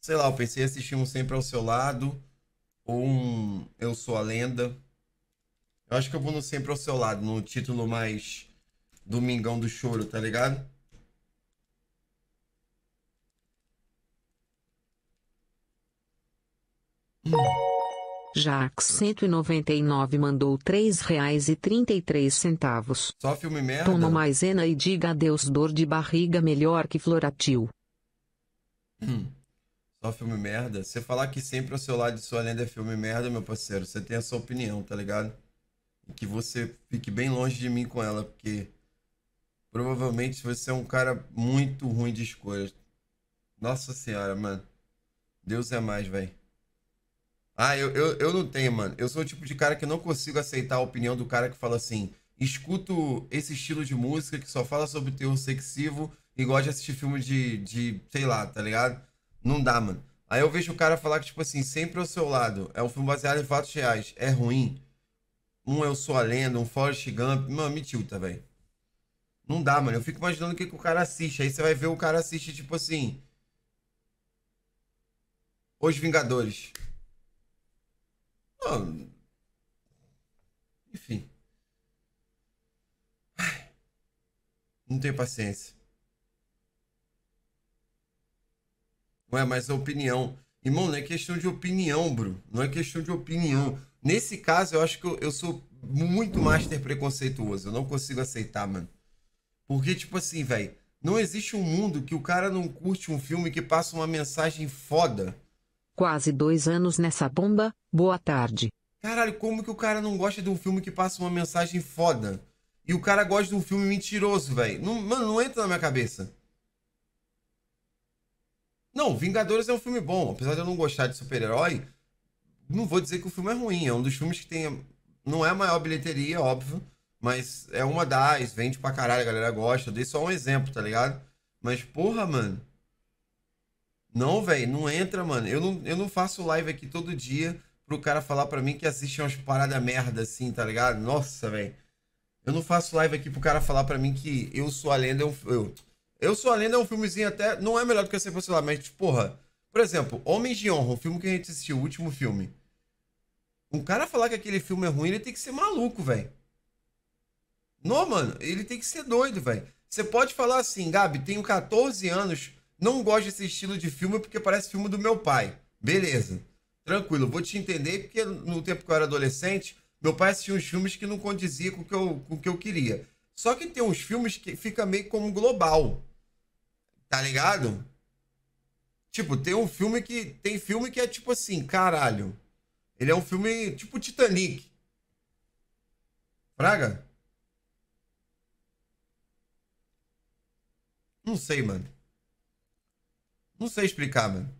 sei lá, eu pensei em assistir um Sempre ao Seu Lado ou um Eu Sou a Lenda. Eu acho que eu vou no Sempre ao Seu Lado, no título mais Domingão do Choro, tá ligado? Hum. Jax 199 mandou R$ 3,33. Só filme merda? Toma maisena e diga adeus dor de barriga melhor que Floratil. Hum. Só filme merda. Você falar que sempre ao seu lado de sua lenda é filme merda, meu parceiro, você tem a sua opinião, tá ligado? E que você fique bem longe de mim com ela, porque provavelmente você é um cara muito ruim de escolhas. Nossa senhora, mano. Deus é mais, velho. Ah, eu, eu, eu não tenho, mano. Eu sou o tipo de cara que não consigo aceitar a opinião do cara que fala assim: escuto esse estilo de música que só fala sobre teor sexivo e gosta de assistir filme de, de sei lá, tá ligado? Não dá, mano. Aí eu vejo o cara falar que, tipo assim, sempre ao seu lado. É um filme baseado em fatos reais. É ruim. Um Eu Sou a Lenda, um Forrest Gump. Mano, me tilta, velho. Não dá, mano. Eu fico imaginando o que, que o cara assiste. Aí você vai ver o cara assiste, tipo assim. Os Vingadores. Mano. Enfim. Não tenho paciência. não é mais a opinião. Irmão, não é questão de opinião, bro. Não é questão de opinião. Nesse caso, eu acho que eu, eu sou muito master preconceituoso. Eu não consigo aceitar, mano. Porque, tipo assim, velho, não existe um mundo que o cara não curte um filme que passa uma mensagem foda. Quase dois anos nessa bomba, boa tarde. Caralho, como que o cara não gosta de um filme que passa uma mensagem foda? E o cara gosta de um filme mentiroso, velho. Mano, não entra na minha cabeça. Não, Vingadores é um filme bom. Apesar de eu não gostar de super-herói, não vou dizer que o filme é ruim. É um dos filmes que tem. Não é a maior bilheteria, óbvio. Mas é uma das, vende pra caralho, a galera gosta. Eu dei só um exemplo, tá ligado? Mas, porra, mano. Não, velho, não entra, mano. Eu não, eu não faço live aqui todo dia pro cara falar pra mim que assiste umas paradas merda assim, tá ligado? Nossa, velho. Eu não faço live aqui pro cara falar pra mim que Eu Sou a Lenda Eu, eu Sou a Lenda é um filmezinho até. Não é melhor do que Sem Cancelar, mas, porra. Por exemplo, Homens de Honra, o filme que a gente assistiu, o último filme. Um cara falar que aquele filme é ruim, ele tem que ser maluco, velho. Não, mano, ele tem que ser doido, velho. Você pode falar assim, Gabi, tenho 14 anos, não gosto desse estilo de filme porque parece filme do meu pai. Beleza. Tranquilo, vou te entender porque no tempo que eu era adolescente, meu pai assistia uns filmes que não condizia com o que eu, com o que eu queria. Só que tem uns filmes que fica meio como global. Tá ligado? Tipo, tem um filme que. Tem filme que é tipo assim, caralho. Ele é um filme tipo Titanic. Praga? Não sei, mano. Não sei explicar, mano.